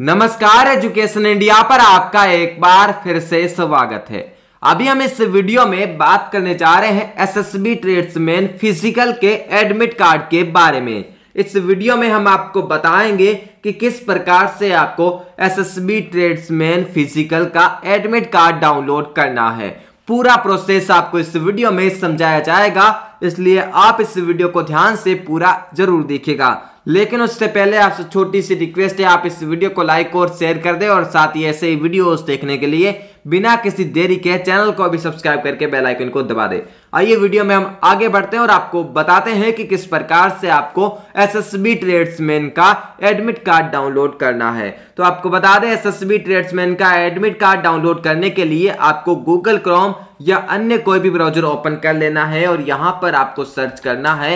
नमस्कार education India पर आपका एक बार फिर से स्वागत है अभी हम इस वीडियो में बात करने जा रहे हैं एसएसबी ट्रेड्समैन फिजिकल के एडमिट कार्ड के बारे में इस वीडियो में हम आपको बताएंगे कि किस प्रकार से आपको एसएसबी ट्रेड्समैन फिजिकल का एडमिट कार्ड डाउनलोड करना है पूरा प्रोसेस आपको इस वीडियो में समझाया जाएगा इसलिए आप इस वीडियो को ध्यान से पूरा जरूर देखेगा लेकिन उससे पहले आपसे छोटी सी रिक्वेस्ट है आप इस वीडियो को लाइक और शेयर कर दें और साथ ही ऐसे ही वीडियोस देखने के लिए बिना किसी देरी के चैनल को अभी सब्सक्राइब करके बेल आइकन को दबा दे आइए वीडियो में हम आगे बढ़ते हैं और आपको बताते हैं कि किस प्रकार से आपको एस एस बी ट्रेड्समैन का एडमिट कार्ड डाउनलोड करना है तो आपको बता दें एस एस बी ट्रेड्समैन का एडमिट कार्ड डाउनलोड करने के लिए आपको गूगल क्रोम या अन्य कोई भी ब्राउजर ओपन कर लेना है और यहाँ पर आपको सर्च करना है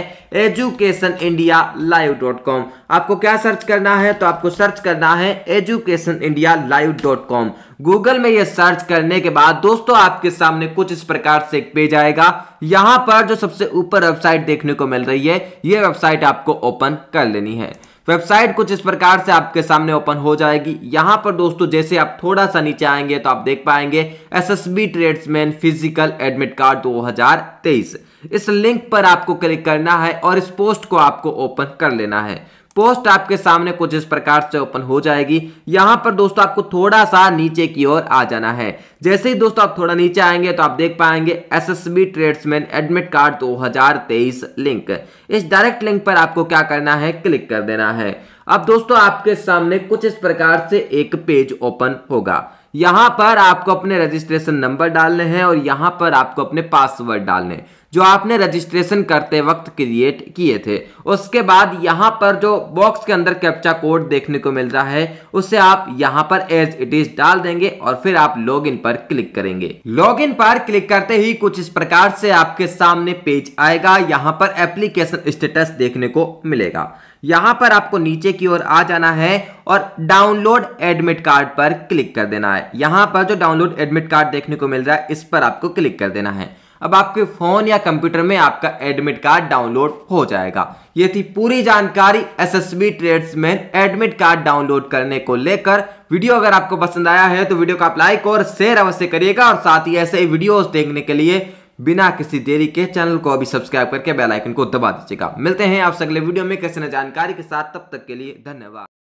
education India live dot com आपको क्या सर्च करना है तो आपको सर्च करना है education India live dot com Google में ये सर्च करने के बाद दोस्तों आपके सामने कुछ इस प्रकार से एक पेज आएगा यहां पर जो सबसे ऊपर वेबसाइट देखने को मिल रही है ये वेबसाइट आपको ओपन कर लेनी है वेबसाइट कुछ इस प्रकार से आपके सामने ओपन हो जाएगी यहाँ पर दोस्तों जैसे आप थोड़ा सा नीचे आएंगे तो आप देख पाएंगे S S B tradesman physical admit card 2023 इस लिंक पर आपको क्लिक करना है और इस पोस्ट को आपको ओपन कर लेना है पोस्ट आपके सामने कुछ इस प्रकार से ओपन हो जाएगी यहां पर दोस्तों आपको थोड़ा सा नीचे की ओर आ जाना है जैसे ही दोस्तों आप थोड़ा नीचे आएंगे तो आप देख पाएंगे SSB tradesman admit card 2023 link इस डायरेक्ट लिंक पर आपको क्या करना है क्लिक कर देना है अब दोस्तों आपके सामने कुछ इस प्रकार से एक पेज ओपन होगा यहां पर आपको अपने रजिस्ट्रेशन नंबर डालने हैं और यहां पर आपको अपने पासवर्ड डालने हैं जो आपने रजिस्ट्रेशन करते वक्त क्रिएट किए थे उसके बाद यहाँ पर जो बॉक्स के अंदर कैप्चा कोड देखने को मिल रहा है उसे आप यहाँ पर एज इट इज डाल देंगे और फिर आप लॉगिन पर क्लिक करेंगे लॉगिन पर क्लिक करते ही कुछ इस प्रकार से आपके सामने पेज आएगा यहाँ पर एप्लीकेशन स्टेटस देखने को मिलेगा यहाँ पर आपको नीचे की ओर आ जाना है और डाउनलोड एडमिट कार्ड पर क्लिक कर देना है यहाँ पर जो डाउनलोड एडमिट कार्ड देखने को मिल रहा है इस पर आपको क्लिक कर देना है अब आपके फोन या कंप्यूटर में आपका एडमिट कार्ड डाउनलोड हो जाएगा ये थी पूरी जानकारी S S B tradesman admit card download करने को लेकर वीडियो अगर आपको पसंद आया है तो वीडियो को आप लाइक और शेयर अवश्य करिएगा और साथ ही ऐसे वीडियोस देखने के लिए बिना किसी देरी के चैनल को अभी सब्सक्राइब करके बेल आइकन को दबा दीजिएगा मिलते हैं आपसे अगले वीडियो में कैसे न जानकारी के साथ तब तक के लिए धन्यवाद